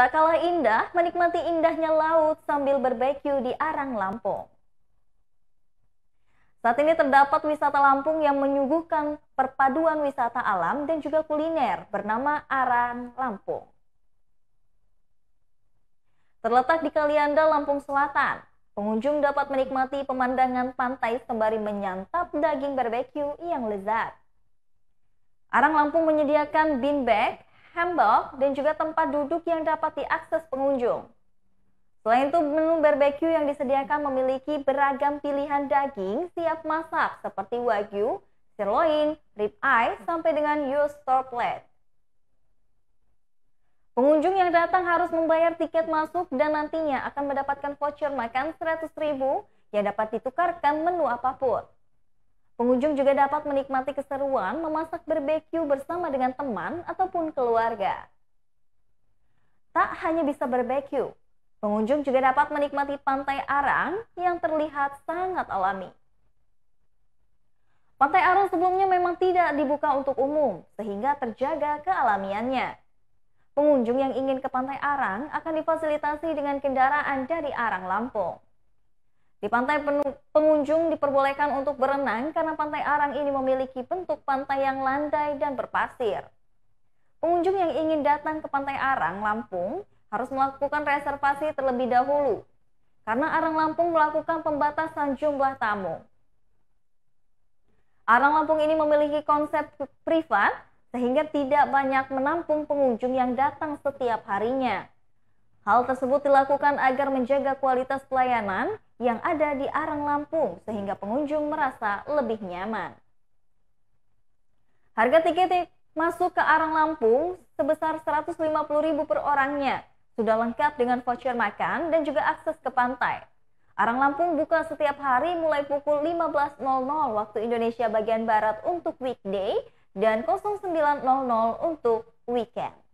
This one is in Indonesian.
Tak kalah indah, menikmati indahnya laut sambil berbeku di Arang Lampung. Saat ini terdapat wisata Lampung yang menyuguhkan perpaduan wisata alam dan juga kuliner bernama Arang Lampung. Terletak di Kalianda, Lampung Selatan, pengunjung dapat menikmati pemandangan pantai sembari menyantap daging barbeque yang lezat. Arang Lampung menyediakan bean bag hammock, dan juga tempat duduk yang dapat diakses pengunjung. Selain itu, menu barbeque yang disediakan memiliki beragam pilihan daging siap masak seperti wagyu, sirloin, rib eye, sampai dengan store plate. Pengunjung yang datang harus membayar tiket masuk dan nantinya akan mendapatkan voucher makan 100.000 yang dapat ditukarkan menu apapun. Pengunjung juga dapat menikmati keseruan memasak barbeque bersama dengan teman ataupun keluarga. Tak hanya bisa barbeque, pengunjung juga dapat menikmati pantai arang yang terlihat sangat alami. Pantai arang sebelumnya memang tidak dibuka untuk umum, sehingga terjaga kealamiannya. Pengunjung yang ingin ke pantai arang akan difasilitasi dengan kendaraan dari arang Lampung. Di pantai pengunjung diperbolehkan untuk berenang karena pantai Arang ini memiliki bentuk pantai yang landai dan berpasir. Pengunjung yang ingin datang ke pantai Arang, Lampung, harus melakukan reservasi terlebih dahulu karena Arang Lampung melakukan pembatasan jumlah tamu. Arang Lampung ini memiliki konsep privat sehingga tidak banyak menampung pengunjung yang datang setiap harinya. Hal tersebut dilakukan agar menjaga kualitas pelayanan yang ada di Arang Lampung sehingga pengunjung merasa lebih nyaman. Harga tiket masuk ke Arang Lampung sebesar rp 150.000 per orangnya, sudah lengkap dengan voucher makan dan juga akses ke pantai. Arang Lampung buka setiap hari mulai pukul 15.00 waktu Indonesia bagian Barat untuk weekday dan 09.00 untuk weekend.